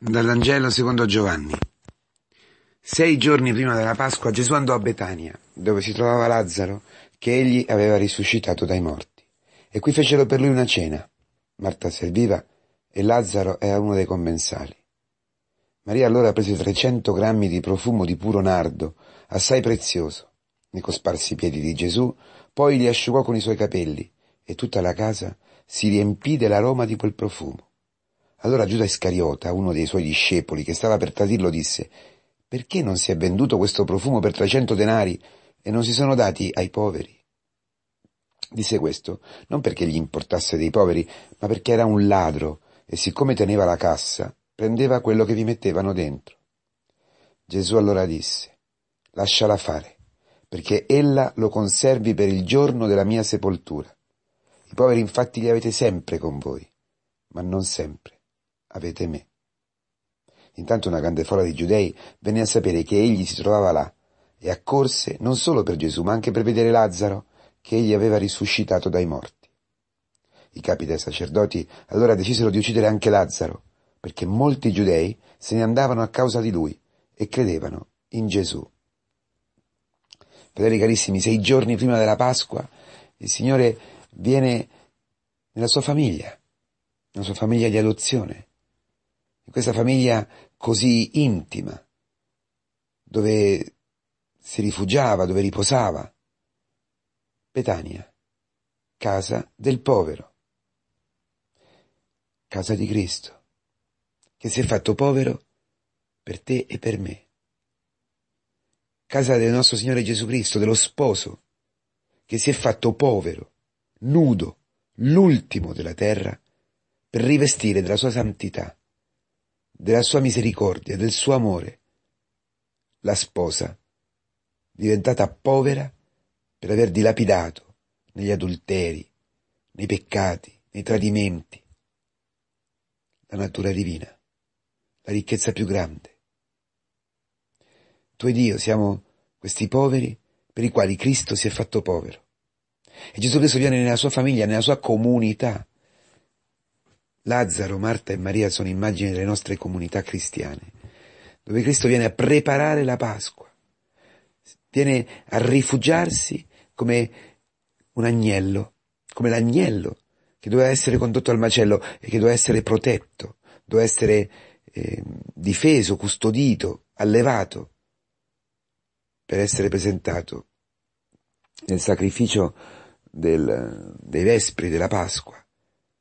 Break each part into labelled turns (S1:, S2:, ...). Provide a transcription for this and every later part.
S1: Dall'Angelo secondo Giovanni. Sei giorni prima della Pasqua Gesù andò a Betania, dove si trovava Lazzaro, che egli aveva risuscitato dai morti. E qui fecero per lui una cena. Marta serviva e Lazzaro era uno dei commensali. Maria allora prese 300 grammi di profumo di puro nardo, assai prezioso, ne cosparsi i piedi di Gesù, poi li asciugò con i suoi capelli, e tutta la casa si riempì dell'aroma di quel profumo. Allora Giuda Iscariota, uno dei suoi discepoli, che stava per tradirlo, disse, perché non si è venduto questo profumo per 300 denari e non si sono dati ai poveri? Disse questo non perché gli importasse dei poveri, ma perché era un ladro e siccome teneva la cassa, prendeva quello che vi mettevano dentro. Gesù allora disse, lasciala fare, perché ella lo conservi per il giorno della mia sepoltura. I poveri infatti li avete sempre con voi, ma non sempre avete me. Intanto una grande folla di giudei venne a sapere che egli si trovava là e accorse non solo per Gesù, ma anche per vedere Lazzaro, che egli aveva risuscitato dai morti. I capi dei sacerdoti allora decisero di uccidere anche Lazzaro, perché molti giudei se ne andavano a causa di lui e credevano in Gesù. Fratelli carissimi, sei giorni prima della Pasqua, il Signore viene nella sua famiglia, nella sua famiglia di adozione, questa famiglia così intima, dove si rifugiava, dove riposava. Betania, casa del povero, casa di Cristo, che si è fatto povero per te e per me casa del nostro Signore Gesù Cristo, dello sposo, che si è fatto povero, nudo, l'ultimo della terra, per rivestire della sua santità della sua misericordia, del suo amore. La sposa, diventata povera per aver dilapidato negli adulteri, nei peccati, nei tradimenti, la natura divina, la ricchezza più grande. Tu ed io siamo questi poveri per i quali Cristo si è fatto povero. E Gesù Cristo viene nella sua famiglia, nella sua comunità, Lazzaro, Marta e Maria sono immagini delle nostre comunità cristiane, dove Cristo viene a preparare la Pasqua, viene a rifugiarsi come un agnello, come l'agnello che doveva essere condotto al macello e che doveva essere protetto, doveva essere eh, difeso, custodito, allevato, per essere presentato nel sacrificio del, dei vespri della Pasqua,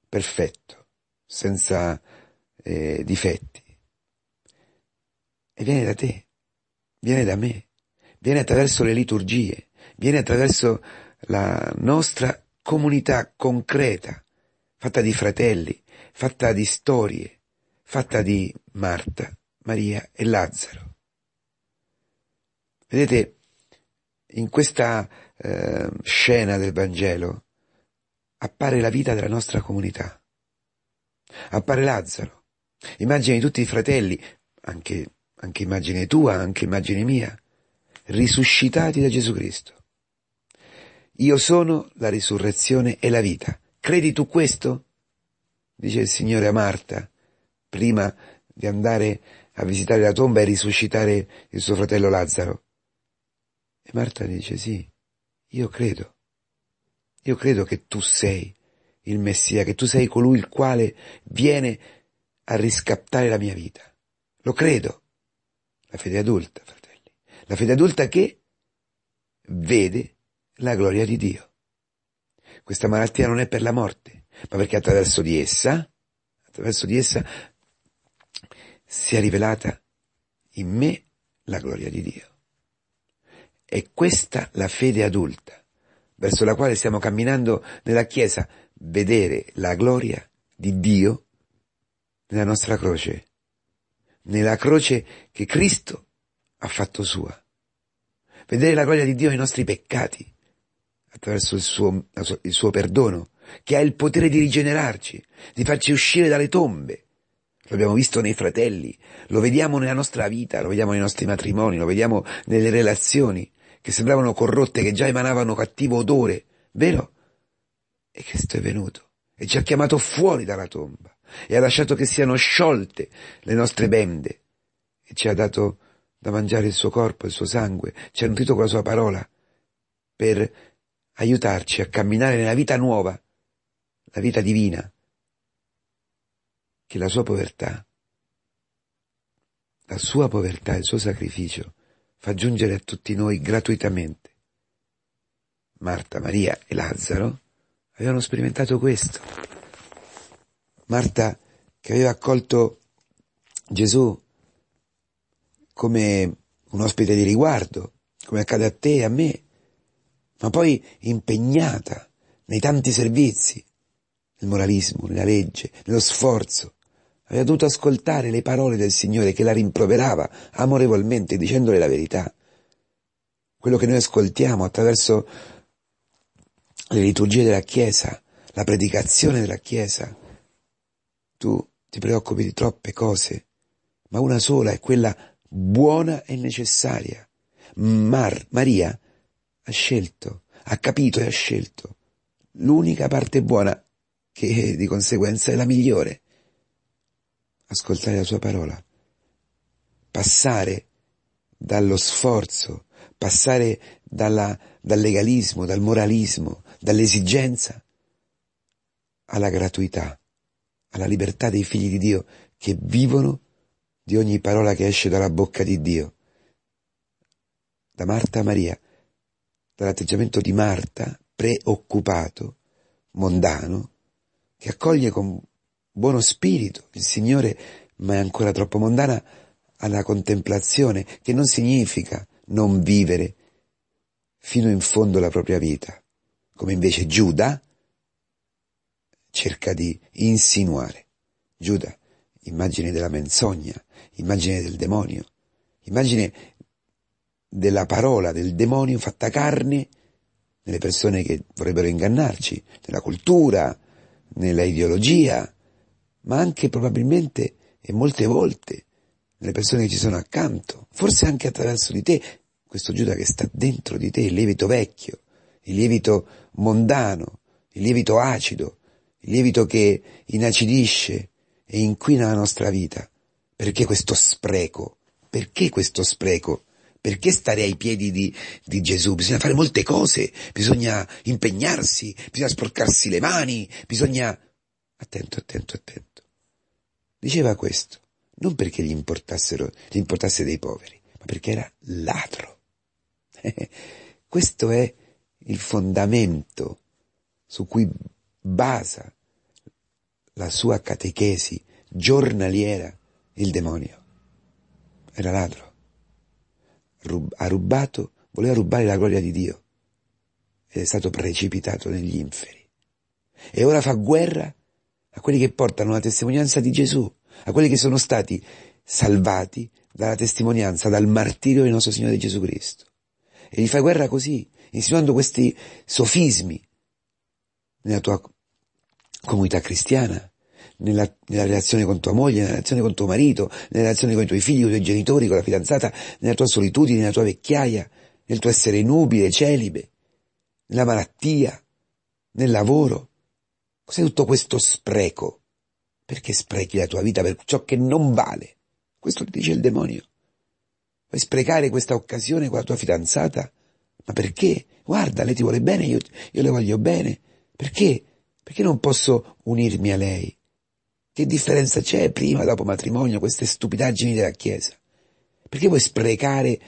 S1: perfetto senza eh, difetti. E viene da te, viene da me, viene attraverso le liturgie, viene attraverso la nostra comunità concreta, fatta di fratelli, fatta di storie, fatta di Marta, Maria e Lazzaro. Vedete, in questa eh, scena del Vangelo appare la vita della nostra comunità. Appare Lazzaro, Immagini tutti i fratelli, anche, anche immagine tua, anche immagine mia, risuscitati da Gesù Cristo. Io sono la risurrezione e la vita. Credi tu questo? Dice il Signore a Marta, prima di andare a visitare la tomba e risuscitare il suo fratello Lazzaro. E Marta dice sì, io credo. Io credo che tu sei il Messia, che tu sei colui il quale viene a riscattare la mia vita. Lo credo. La fede adulta, fratelli. La fede adulta che vede la gloria di Dio. Questa malattia non è per la morte, ma perché attraverso di essa, attraverso di essa si è rivelata in me la gloria di Dio. È questa la fede adulta verso la quale stiamo camminando nella Chiesa, vedere la gloria di Dio nella nostra croce, nella croce che Cristo ha fatto sua. Vedere la gloria di Dio nei nostri peccati, attraverso il suo, il suo perdono, che ha il potere di rigenerarci, di farci uscire dalle tombe. Lo abbiamo visto nei fratelli, lo vediamo nella nostra vita, lo vediamo nei nostri matrimoni, lo vediamo nelle relazioni che sembravano corrotte, che già emanavano cattivo odore, vero? E Cristo è venuto e ci ha chiamato fuori dalla tomba e ha lasciato che siano sciolte le nostre bende e ci ha dato da mangiare il suo corpo, il suo sangue, ci ha nutrito con la sua parola per aiutarci a camminare nella vita nuova, la vita divina, che la sua povertà, la sua povertà, il suo sacrificio fa giungere a tutti noi gratuitamente. Marta, Maria e Lazzaro avevano sperimentato questo. Marta, che aveva accolto Gesù come un ospite di riguardo, come accade a te e a me, ma poi impegnata nei tanti servizi, nel moralismo, nella legge, nello sforzo. Aveva dovuto ascoltare le parole del Signore che la rimproverava amorevolmente dicendole la verità. Quello che noi ascoltiamo attraverso le liturgie della Chiesa, la predicazione della Chiesa. Tu ti preoccupi di troppe cose, ma una sola è quella buona e necessaria. Mar- Maria ha scelto, ha capito e ha scelto l'unica parte buona, che di conseguenza è la migliore. Ascoltare la sua parola, passare dallo sforzo, passare dalla, dal legalismo, dal moralismo, dall'esigenza alla gratuità, alla libertà dei figli di Dio che vivono di ogni parola che esce dalla bocca di Dio. Da Marta a Maria, dall'atteggiamento di Marta preoccupato, mondano, che accoglie con buono spirito il Signore, ma è ancora troppo mondana alla contemplazione, che non significa non vivere fino in fondo la propria vita come invece Giuda cerca di insinuare. Giuda, immagine della menzogna, immagine del demonio, immagine della parola del demonio fatta carne nelle persone che vorrebbero ingannarci, nella cultura, nella ideologia, ma anche probabilmente e molte volte nelle persone che ci sono accanto, forse anche attraverso di te, questo Giuda che sta dentro di te, il lievito vecchio, il lievito mondano, il lievito acido, il lievito che inacidisce e inquina la nostra vita. Perché questo spreco? Perché questo spreco? Perché stare ai piedi di, di, Gesù? Bisogna fare molte cose, bisogna impegnarsi, bisogna sporcarsi le mani, bisogna... Attento, attento, attento. Diceva questo, non perché gli, importassero, gli importasse dei poveri, ma perché era ladro. Questo è il fondamento su cui basa la sua catechesi giornaliera il demonio. Era ladro. ha rubato, voleva rubare la gloria di Dio ed è stato precipitato negli inferi. E ora fa guerra a quelli che portano la testimonianza di Gesù, a quelli che sono stati salvati dalla testimonianza, dal martirio del nostro Signore Gesù Cristo. E gli fa guerra così, insinuando questi sofismi nella tua comunità cristiana, nella, nella, relazione con tua moglie, nella relazione con tuo marito, nella relazione con i tuoi figli, con i tuoi genitori, con la fidanzata, nella tua solitudine, nella tua vecchiaia, nel tuo essere nubile, celibe, nella malattia, nel lavoro. Cos'è tutto questo spreco? Perché sprechi la tua vita per ciò che non vale? Questo ti dice il demonio. Vuoi sprecare questa occasione con la tua fidanzata? Ma perché? Guarda, lei ti vuole bene, io, io le voglio bene. Perché? Perché non posso unirmi a lei? Che differenza c'è prima dopo matrimonio, queste stupidaggini della Chiesa? Perché vuoi sprecare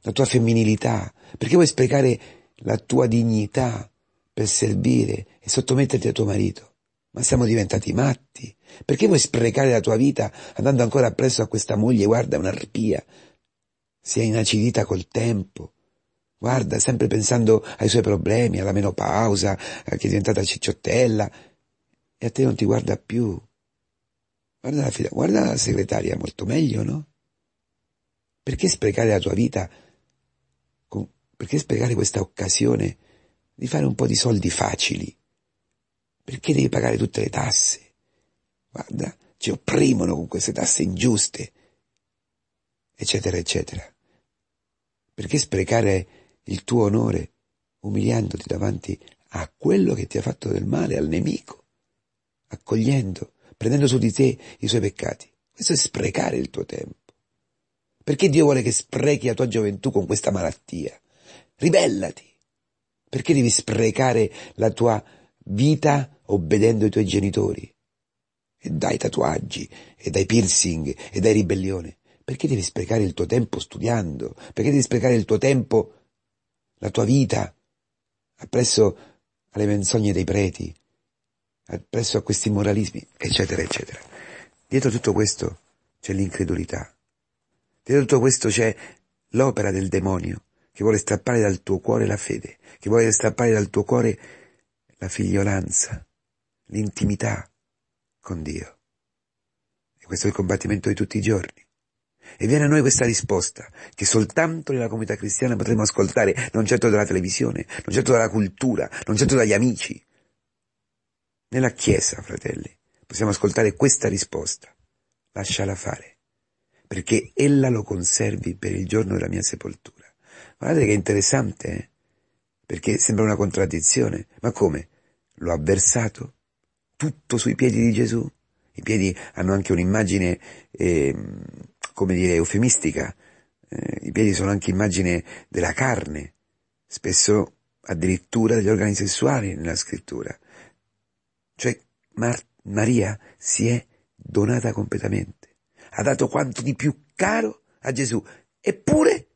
S1: la tua femminilità? Perché vuoi sprecare la tua dignità per servire e sottometterti a tuo marito? Ma siamo diventati matti. Perché vuoi sprecare la tua vita andando ancora appresso a questa moglie, guarda, un'arpia? Si è inacidita col tempo, Guarda, sempre pensando ai suoi problemi, alla menopausa, eh, che è diventata cicciottella, e a te non ti guarda più. Guarda la, fida, guarda la segretaria, molto meglio, no? Perché sprecare la tua vita? Con, perché sprecare questa occasione di fare un po' di soldi facili? Perché devi pagare tutte le tasse? Guarda, ci opprimono con queste tasse ingiuste, eccetera, eccetera. Perché sprecare il tuo onore umiliandoti davanti a quello che ti ha fatto del male, al nemico, accogliendo, prendendo su di te i suoi peccati. Questo è sprecare il tuo tempo. Perché Dio vuole che sprechi la tua gioventù con questa malattia? Ribellati. Perché devi sprecare la tua vita obbedendo ai tuoi genitori? E dai tatuaggi, e dai piercing, e dai ribellione. Perché devi sprecare il tuo tempo studiando? Perché devi sprecare il tuo tempo la tua vita, appresso alle menzogne dei preti, appresso a questi moralismi, eccetera, eccetera. Dietro tutto questo c'è l'incredulità. Dietro tutto questo c'è l'opera del demonio che vuole strappare dal tuo cuore la fede, che vuole strappare dal tuo cuore la figliolanza, l'intimità con Dio. E questo è il combattimento di tutti i giorni. E viene a noi questa risposta, che soltanto nella comunità cristiana potremo ascoltare, non certo dalla televisione, non certo dalla cultura, non certo dagli amici. Nella Chiesa, fratelli, possiamo ascoltare questa risposta. Lasciala fare, perché ella lo conservi per il giorno della mia sepoltura. Guardate che interessante, eh? perché sembra una contraddizione. Ma come? L'ho avversato tutto sui piedi di Gesù? I piedi hanno anche un'immagine eh, come dire, eufemistica. Eh, I piedi sono anche immagine della carne, spesso addirittura degli organi sessuali nella scrittura. Cioè Mar- Maria si è donata completamente, ha dato quanto di più caro a Gesù, eppure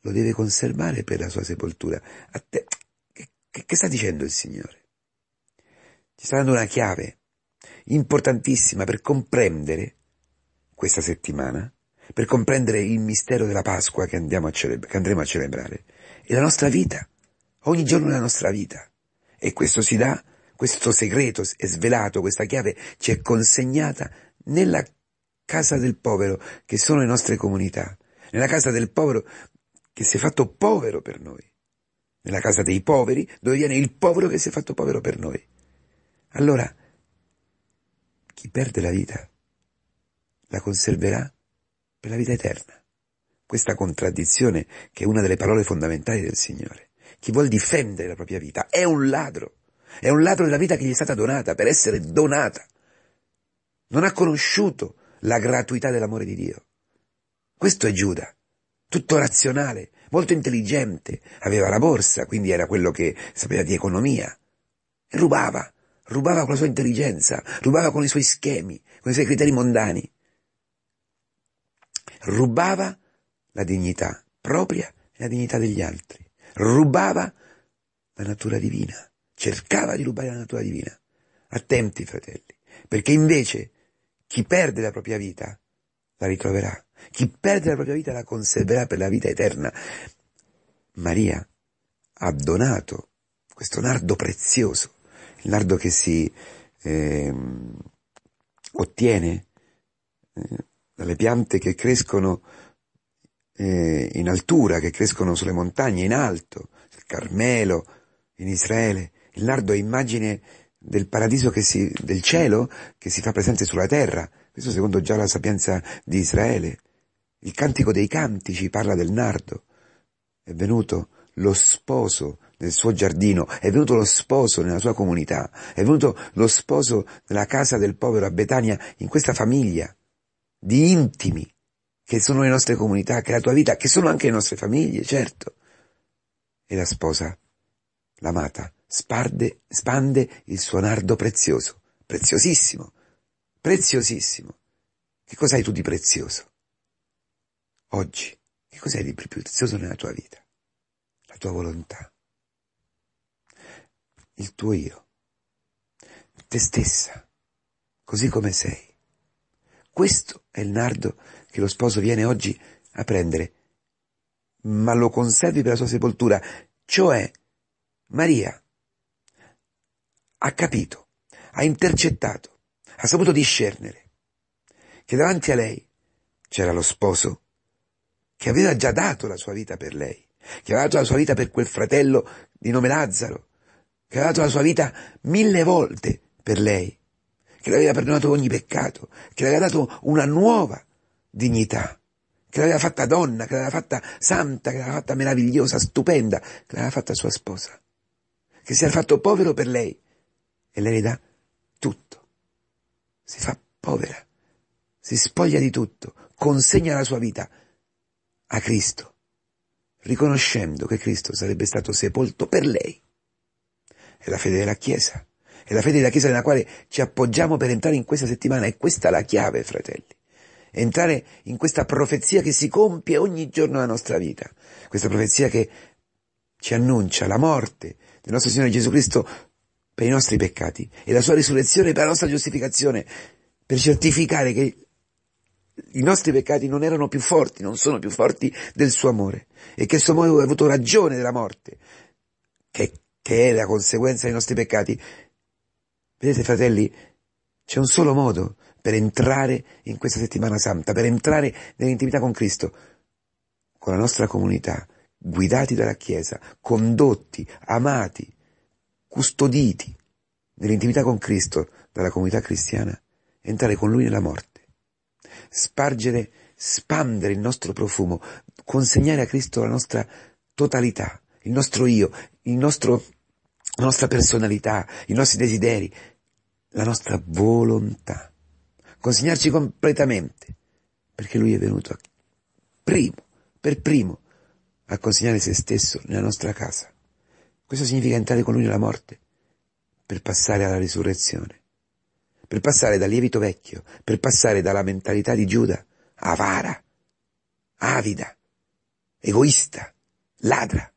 S1: lo deve conservare per la sua sepoltura. Te- che-, che-, che sta dicendo il Signore? Ci sta dando una chiave importantissima per comprendere questa settimana per comprendere il mistero della Pasqua che, a celebra- che andremo a celebrare è la nostra vita, ogni giorno della nostra vita. E questo si dà, questo segreto è svelato, questa chiave ci è consegnata nella casa del povero che sono le nostre comunità, nella casa del povero che si è fatto povero per noi, nella casa dei poveri dove viene il povero che si è fatto povero per noi. Allora, chi perde la vita la conserverà per la vita eterna. Questa contraddizione che è una delle parole fondamentali del Signore. Chi vuol difendere la propria vita è un ladro, è un ladro della vita che gli è stata donata per essere donata. Non ha conosciuto la gratuità dell'amore di Dio. Questo è Giuda, tutto razionale, molto intelligente, aveva la borsa, quindi era quello che sapeva di economia. E rubava, rubava con la sua intelligenza, rubava con i suoi schemi, con i suoi criteri mondani rubava la dignità propria e la dignità degli altri, rubava la natura divina, cercava di rubare la natura divina. Attenti, fratelli, perché invece chi perde la propria vita la ritroverà, chi perde la propria vita la conserverà per la vita eterna. Maria ha donato questo nardo prezioso, il nardo che si eh, ottiene eh, dalle piante che crescono eh, in altura, che crescono sulle montagne, in alto, il Carmelo, in Israele. Il nardo è immagine del paradiso che si, del cielo che si fa presente sulla terra. Questo secondo già la sapienza di Israele. Il cantico dei cantici parla del nardo. È venuto lo sposo nel suo giardino, è venuto lo sposo nella sua comunità, è venuto lo sposo nella casa del povero a Betania, in questa famiglia di intimi che sono le nostre comunità, che è la tua vita, che sono anche le nostre famiglie, certo. E la sposa, l'amata, sparde, spande il suo nardo prezioso, preziosissimo, preziosissimo. Che cos'hai tu di prezioso? Oggi, che cos'hai di più prezioso nella tua vita? La tua volontà, il tuo io, te stessa, così come sei. Questo è il nardo che lo sposo viene oggi a prendere, ma lo conservi per la sua sepoltura, cioè Maria ha capito, ha intercettato, ha saputo discernere che davanti a lei c'era lo sposo che aveva già dato la sua vita per lei, che aveva dato la sua vita per quel fratello di nome Lazzaro, che aveva dato la sua vita mille volte per lei, che le aveva perdonato ogni peccato, che le aveva dato una nuova dignità, che l'aveva fatta donna, che l'aveva fatta santa, che l'aveva fatta meravigliosa, stupenda, che l'aveva fatta sua sposa, che si era fatto povero per lei e lei le dà tutto. Si fa povera, si spoglia di tutto, consegna la sua vita a Cristo, riconoscendo che Cristo sarebbe stato sepolto per lei. È la fede della Chiesa è la fede della Chiesa nella quale ci appoggiamo per entrare in questa settimana e questa è la chiave, fratelli. Entrare in questa profezia che si compie ogni giorno della nostra vita. Questa profezia che ci annuncia la morte del nostro Signore Gesù Cristo per i nostri peccati e la sua risurrezione per la nostra giustificazione, per certificare che i nostri peccati non erano più forti, non sono più forti del suo amore e che il suo amore ha avuto ragione della morte, che, che è la conseguenza dei nostri peccati Vedete fratelli, c'è un solo modo per entrare in questa settimana santa, per entrare nell'intimità con Cristo, con la nostra comunità, guidati dalla Chiesa, condotti, amati, custoditi nell'intimità con Cristo dalla comunità cristiana, entrare con Lui nella morte, spargere, spandere il nostro profumo, consegnare a Cristo la nostra totalità, il nostro io, il nostro, la nostra personalità, i nostri desideri, la nostra volontà, consegnarci completamente, perché Lui è venuto a, primo, per primo a consegnare se stesso nella nostra casa. Questo significa entrare con Lui nella morte, per passare alla risurrezione, per passare dal lievito vecchio, per passare dalla mentalità di Giuda, avara, avida, egoista, ladra,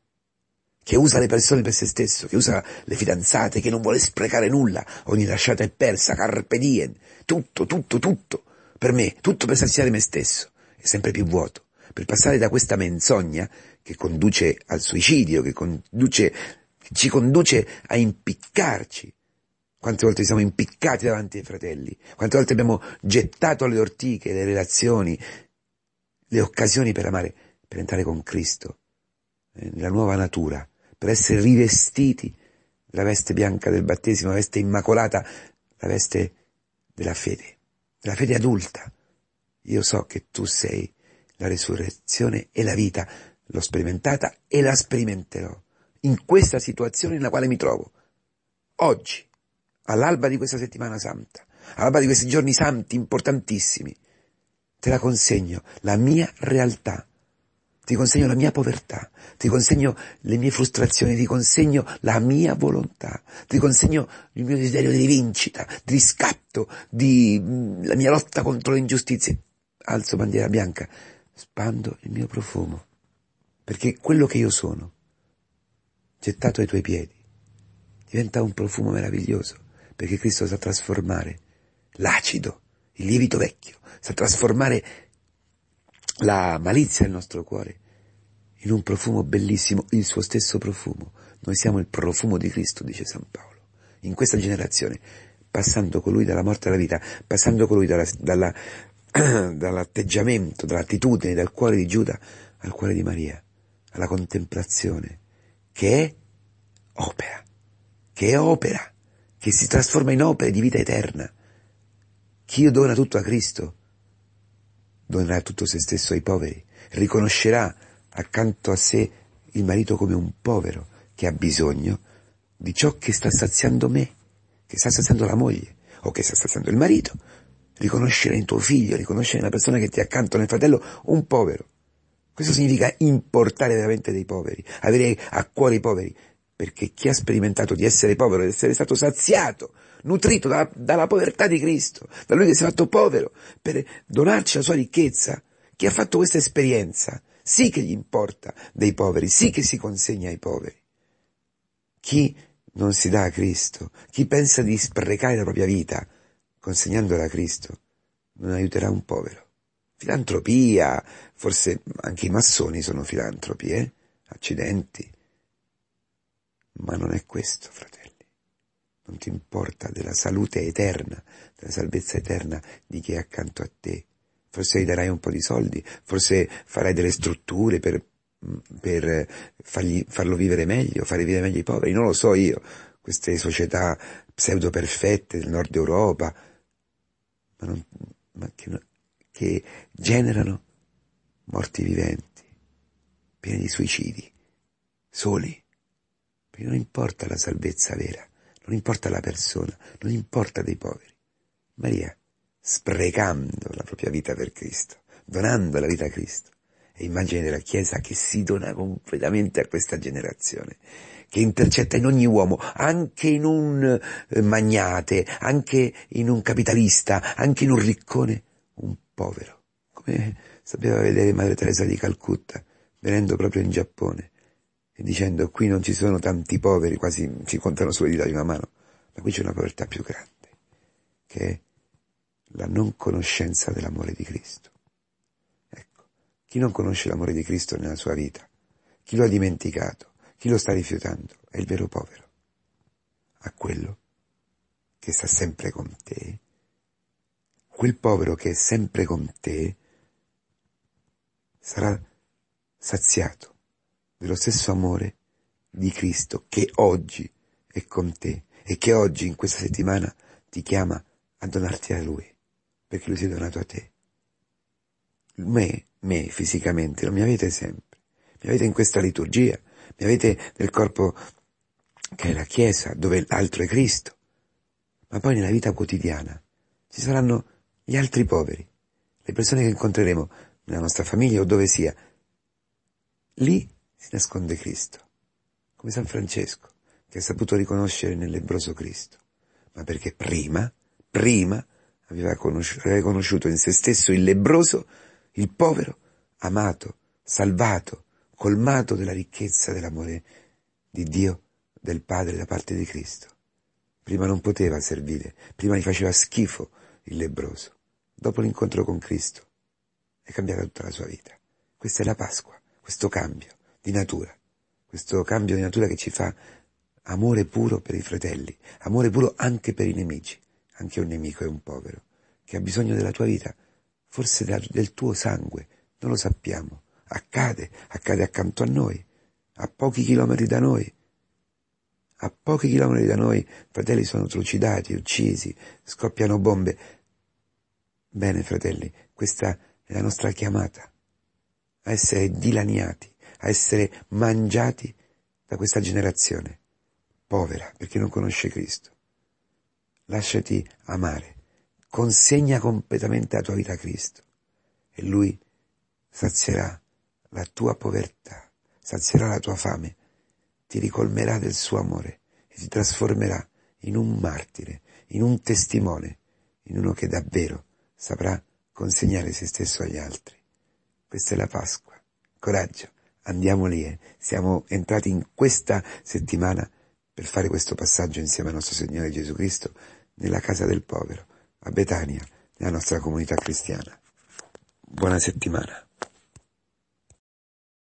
S1: che usa le persone per se stesso, che usa le fidanzate, che non vuole sprecare nulla, ogni lasciata è persa, carpe diem, tutto, tutto, tutto, per me, tutto per saziare me stesso, è sempre più vuoto, per passare da questa menzogna che conduce al suicidio, che, conduce, che ci conduce a impiccarci. Quante volte siamo impiccati davanti ai fratelli, quante volte abbiamo gettato le ortiche le relazioni, le occasioni per amare, per entrare con Cristo, eh, nella nuova natura per essere rivestiti della veste bianca del battesimo, la veste immacolata, la veste della fede, della fede adulta. Io so che tu sei la resurrezione e la vita, l'ho sperimentata e la sperimenterò in questa situazione nella quale mi trovo. Oggi, all'alba di questa settimana santa, all'alba di questi giorni santi importantissimi, te la consegno, la mia realtà ti consegno la mia povertà, ti consegno le mie frustrazioni, ti consegno la mia volontà, ti consegno il mio desiderio di vincita, di riscatto, di mm, la mia lotta contro le ingiustizie. Alzo bandiera bianca, spando il mio profumo, perché quello che io sono, gettato ai tuoi piedi, diventa un profumo meraviglioso, perché Cristo sa trasformare l'acido, il lievito vecchio, sa trasformare la malizia del nostro cuore in un profumo bellissimo, il suo stesso profumo. Noi siamo il profumo di Cristo, dice San Paolo. In questa generazione, passando colui dalla morte alla vita, passando colui dalla, dalla, dall'atteggiamento, dall'attitudine, dal cuore di Giuda al cuore di Maria, alla contemplazione, che è opera, che è opera, che si trasforma in opera di vita eterna. Chi io dona tutto a Cristo donerà tutto se stesso ai poveri, riconoscerà accanto a sé il marito come un povero che ha bisogno di ciò che sta saziando me, che sta saziando la moglie o che sta saziando il marito. Riconoscere in tuo figlio, riconoscere nella persona che ti è accanto, nel fratello, un povero. Questo significa importare veramente dei poveri, avere a cuore i poveri, perché chi ha sperimentato di essere povero, di essere stato saziato nutrito dalla, dalla povertà di Cristo, da Lui che si è fatto povero per donarci la sua ricchezza. Chi ha fatto questa esperienza sì che gli importa dei poveri, sì che si consegna ai poveri. Chi non si dà a Cristo, chi pensa di sprecare la propria vita consegnandola a Cristo, non aiuterà un povero. Filantropia, forse anche i massoni sono filantropi, eh? Accidenti. Ma non è questo, fratello non ti importa della salute eterna, della salvezza eterna di chi è accanto a te. Forse gli darai un po' di soldi, forse farai delle strutture per, per fargli, farlo vivere meglio, fare vivere meglio i poveri, non lo so io, queste società pseudo perfette del nord Europa, ma, non, ma che, che generano morti viventi, pieni di suicidi, soli, perché non importa la salvezza vera non importa la persona, non importa dei poveri. Maria, sprecando la propria vita per Cristo, donando la vita a Cristo, è immagine della Chiesa che si dona completamente a questa generazione, che intercetta in ogni uomo, anche in un eh, magnate, anche in un capitalista, anche in un riccone, un povero, come sapeva vedere Madre Teresa di Calcutta, venendo proprio in Giappone dicendo qui non ci sono tanti poveri, quasi ci contano sulle dita di una mano, ma qui c'è una povertà più grande, che è la non conoscenza dell'amore di Cristo. Ecco, chi non conosce l'amore di Cristo nella sua vita, chi lo ha dimenticato, chi lo sta rifiutando, è il vero povero. A quello che sta sempre con te, quel povero che è sempre con te, sarà saziato dello stesso amore di Cristo che oggi è con te e che oggi in questa settimana ti chiama a donarti a Lui, perché Lui si è donato a te. Me, me fisicamente, non mi avete sempre, mi avete in questa liturgia, mi avete nel corpo che è la Chiesa, dove l'altro è Cristo, ma poi nella vita quotidiana ci saranno gli altri poveri, le persone che incontreremo nella nostra famiglia o dove sia. Lì si nasconde Cristo, come San Francesco, che ha saputo riconoscere nel lebbroso Cristo, ma perché prima, prima aveva riconosciuto in se stesso il lebbroso, il povero, amato, salvato, colmato della ricchezza dell'amore di Dio, del Padre da parte di Cristo. Prima non poteva servire, prima gli faceva schifo il lebbroso. Dopo l'incontro con Cristo è cambiata tutta la sua vita. Questa è la Pasqua, questo cambio di natura, questo cambio di natura che ci fa amore puro per i fratelli, amore puro anche per i nemici, anche un nemico è un povero, che ha bisogno della tua vita, forse del tuo sangue, non lo sappiamo, accade, accade accanto a noi, a pochi chilometri da noi. A pochi chilometri da noi fratelli sono trucidati, uccisi, scoppiano bombe. Bene, fratelli, questa è la nostra chiamata a essere dilaniati a essere mangiati da questa generazione povera perché non conosce Cristo. Lasciati amare, consegna completamente la tua vita a Cristo e Lui sazierà la tua povertà, sazierà la tua fame, ti ricolmerà del suo amore e ti trasformerà in un martire, in un testimone, in uno che davvero saprà consegnare se stesso agli altri. Questa è la Pasqua. Coraggio. Andiamo lì, eh. siamo entrati in questa settimana per fare questo passaggio insieme al nostro Signore Gesù Cristo nella casa del povero, a Betania, nella nostra comunità cristiana. Buona settimana.